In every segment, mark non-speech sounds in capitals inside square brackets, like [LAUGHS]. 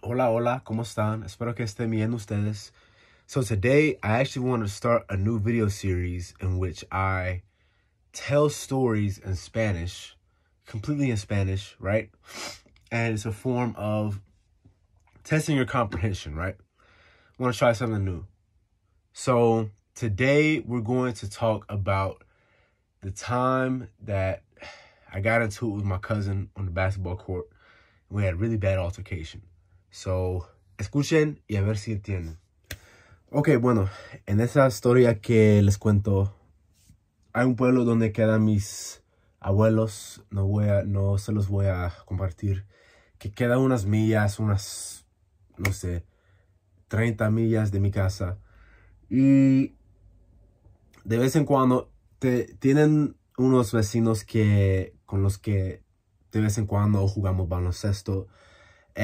Hola, hola, ¿cómo están? Espero que estén bien ustedes. So today, I actually want to start a new video series in which I tell stories in Spanish, completely in Spanish, right? And it's a form of testing your comprehension, right? I want to try something new. So today, we're going to talk about the time that I got into it with my cousin on the basketball court. We had a really bad altercation. So, escuchen y a ver si entienden. Ok, bueno, en esa historia que les cuento, hay un pueblo donde quedan mis abuelos, no, voy a, no se los voy a compartir, que queda unas millas, unas, no sé, 30 millas de mi casa. Y de vez en cuando te, tienen unos vecinos que, con los que de vez en cuando jugamos baloncesto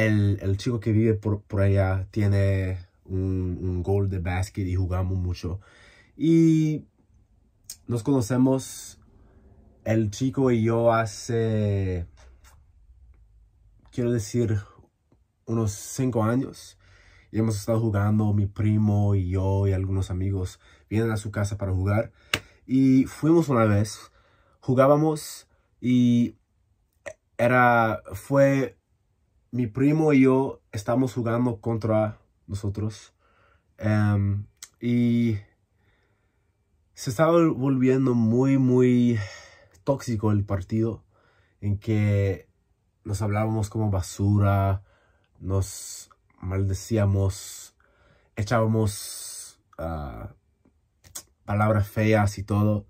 el, chico que vive por, por allá tiene un, gol de básquet y jugamos mucho. Y nos conocemos, el chico y yo, hace, quiero decir, unos cinco años. Y hemos estado jugando, mi primo y yo y algunos amigos vienen a su casa para jugar. Y fuimos una vez, jugábamos y era, fue mi primo y yo estamos jugando contra nosotros. Em, y se estaba volviendo muy, muy tóxico el partido en que nos hablábamos como basura, nos maldecíamos, echábamos ah, palabras feas y todo.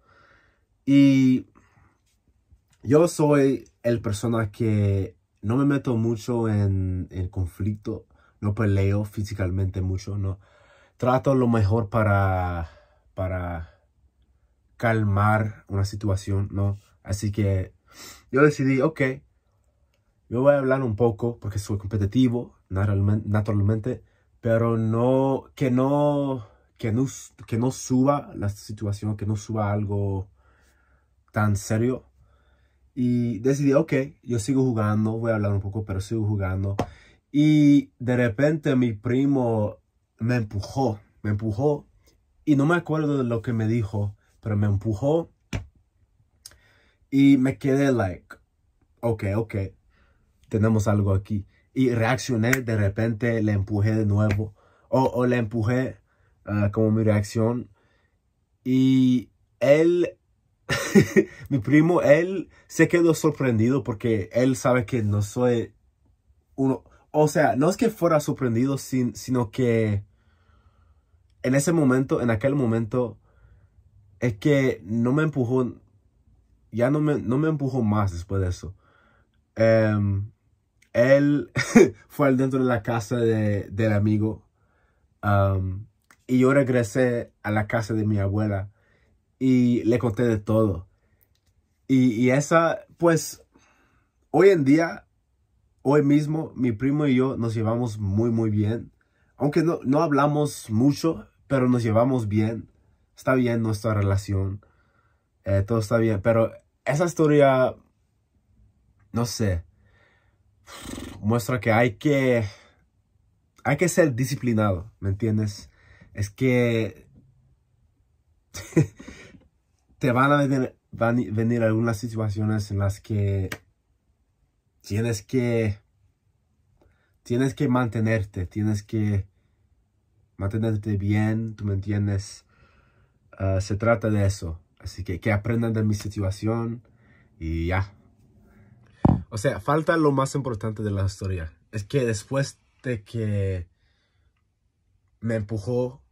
Y yo soy el persona que no me meto mucho en el conflicto, no peleo físicamente mucho, no. Trato lo mejor para, para calmar una situación, ¿no? Así que yo decidí, ok, yo voy a hablar un poco porque soy competitivo, naturalmente, pero no, que no, que no, que no suba la situación, que no suba algo tan serio y decidí, ok, yo sigo jugando, voy a hablar un poco, pero sigo jugando. Y de repente mi primo me empujó, me empujó. Y no me acuerdo de lo que me dijo, pero me empujó. Y me quedé like, ok, ok, tenemos algo aquí. Y reaccioné, de repente le empujé de nuevo. O, le empujé ah, como mi reacción. Y él [LAUGHS] mi primo, él se quedó sorprendido porque él sabe que no soy uno. O sea, no es que fuera sorprendido, sino que en ese momento, en aquel momento, es que no me empujó. Ya no me, no me empujó más después de eso. Em, él [LAUGHS] fue al dentro de la casa de, del amigo. y yo regresé a la casa de mi abuela y le conté de todo. Y, esa, pues, hoy en día, hoy mismo, mi primo y yo nos llevamos muy, muy bien. Aunque no, hablamos mucho, pero nos llevamos bien. Está bien nuestra relación. Eh, todo está bien. Pero esa historia, no sé, muestra que hay que, hay que ser disciplinado, ¿me entiendes? Es que [LAUGHS] te van a venir, a venir algunas situaciones en las que tienes que tienes que mantenerte, tienes que mantenerte bien, tú me entiendes. Ah, se trata de eso. Así que que aprendan de mi situación y ya. O sea, falta lo más importante de la historia. Es que después de que me empujó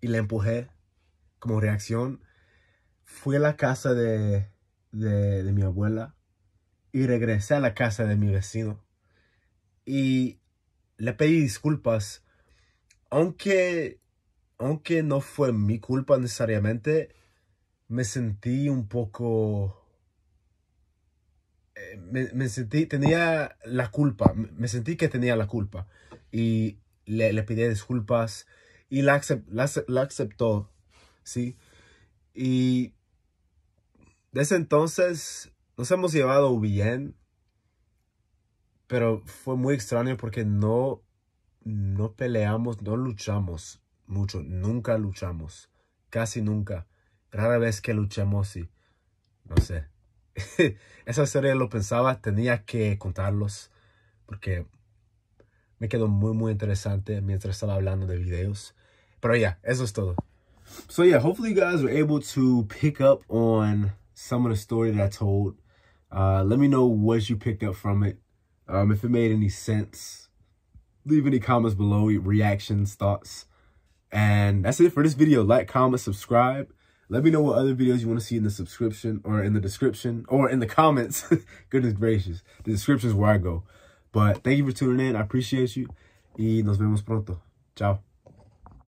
y le empujé como reacción, fui a la casa de, mi abuela y regresé a la casa de mi vecino. Y le pedí disculpas, aunque, aunque no fue mi culpa necesariamente, me sentí un poco... Eh, me, me sentí, tenía la culpa, me sentí que tenía la culpa y le, pedí disculpas y la, la aceptó, ¿sí? Y desde entonces nos hemos llevado bien, pero fue muy extraño porque no, no peleamos, no luchamos mucho, nunca luchamos, casi nunca. Rara vez que luchamos y no sé. [LAUGHS] Esa serie lo pensaba, tenía que contarlos porque me quedó muy muy interesante mientras estaba hablando de videos. Pero ya, eso es todo. So yeah, hopefully you guys were able to pick up on some of the story that I told. Uh, let me know what you picked up from it. Um, if it made any sense, leave any comments below, reactions, thoughts. And that's it for this video. Like, comment, subscribe. Let me know what other videos you want to see in the subscription or in the description or in the comments. [LAUGHS] Goodness gracious. The description is where I go. But thank you for tuning in. I appreciate you. Y nos vemos pronto. Ciao.